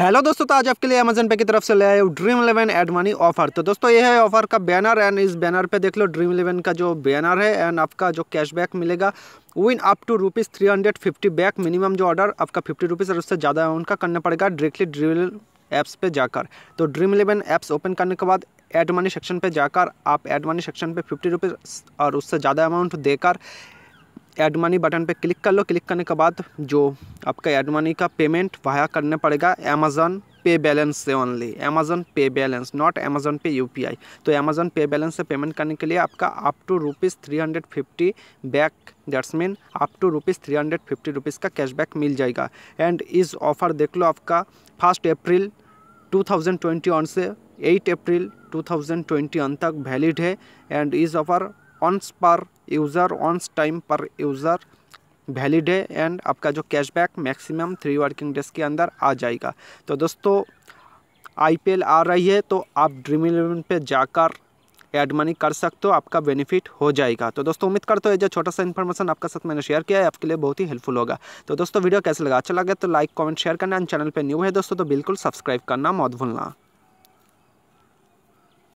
hello दोस्तों तो आज आपके लिए अमेजन पे की तरफ से ले आए Dream Eleven add money offer तो दोस्तों ये है ऑफर का बैनर एंड इस बैनर पे देख लो ड्रीम इलेवन का जो बैनर है एंड आपका जो कैशबैक मिलेगा win up to rupees three hundred fifty back minimum जो ऑर्डर आपका फिफ्टी रुपीज़ और उससे ज़्यादा अमाउंट का करना पड़ेगा डायरेक्टली ड्रीम ऐप्स पर जाकर तो ड्रीम इलेवन ऐप्स ओपन करने के बाद एड मनी सेक्शन पे जाकर आप एड मनी सेक्शन पे फिफ्टी रुपीज़ और उससे ज़्यादा अमाउंट देकर एड मनी बटन पे क्लिक कर लो क्लिक करने के बाद जो आपका एड मनी का पेमेंट वाया करने पड़ेगा अमेज़न पे बैलेंस से only Amazon Pay balance not Amazon Pay I तो अमेज़न पे बैलेंस से पेमेंट करने के लिए आपका up to rupees three hundred fifty back that's mean up to rupees three hundred fifty rupees का cashback मिल जाएगा एंड इस ऑफ़र देख लो आपका first April two thousand twenty one से eight April two thousand twenty one तक valid है एंड इस offer once per user once time per user valid है एंड आपका जो cashback maximum three working days के अंदर आ जाएगा तो दोस्तों आईपीएल आ रही है तो आप ड्रीम इलेवन पे जाकर एड मनी कर सकते हो आपका बेनिफिट हो जाएगा तो दोस्तों उम्मीद करते हो जो छोटा सा इन्फॉर्मेशन आपके साथ मैंने शेयर किया है आपके लिए बहुत ही हेल्पफुल होगा तो दोस्तों वीडियो कैसे लगा अच्छा लगा तो लाइक कमेंट शेयर करना एंड चैनल पर न्यू है दोस्तों तो बिल्कुल सब्सक्राइब करना मत भूलना